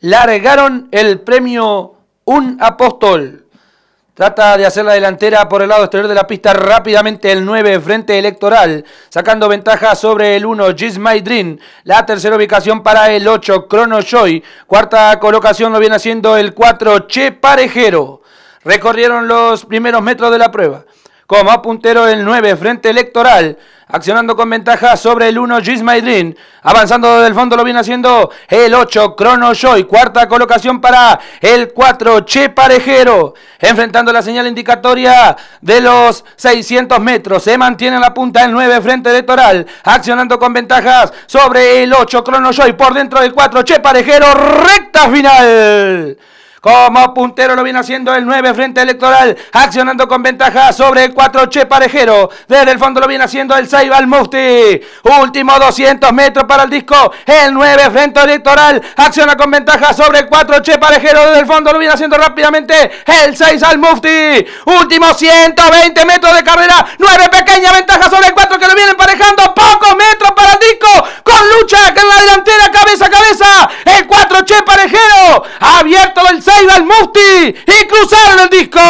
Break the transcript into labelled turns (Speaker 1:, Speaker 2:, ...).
Speaker 1: largaron el premio Un Apóstol. Trata de hacer la delantera por el lado exterior de la pista rápidamente el 9 frente electoral, sacando ventaja sobre el 1 Gis My La tercera ubicación para el 8 Chrono Joy. Cuarta colocación lo viene haciendo el 4 Che Parejero. Recorrieron los primeros metros de la prueba como puntero el 9, Frente Electoral, accionando con ventaja sobre el 1, Gis Avanzando desde el fondo lo viene haciendo el 8, Crono Joy. Cuarta colocación para el 4, Che Parejero. Enfrentando la señal indicatoria de los 600 metros. Se mantiene en la punta el 9, Frente Electoral, accionando con ventajas sobre el 8, Crono Joy. Por dentro del 4, Che Parejero, recta final. Como puntero lo viene haciendo el 9 frente electoral, accionando con ventaja sobre el 4 Che Parejero. Desde el fondo lo viene haciendo el 6 Mufti. Último 200 metros para el disco. El 9
Speaker 2: frente electoral, acciona con ventaja sobre el 4 Che Parejero. Desde el fondo lo viene haciendo rápidamente el 6 Al Mufti. Último 120 metros de carrera, 9 P.K. abierto del 6 del Musti y cruzaron el disco.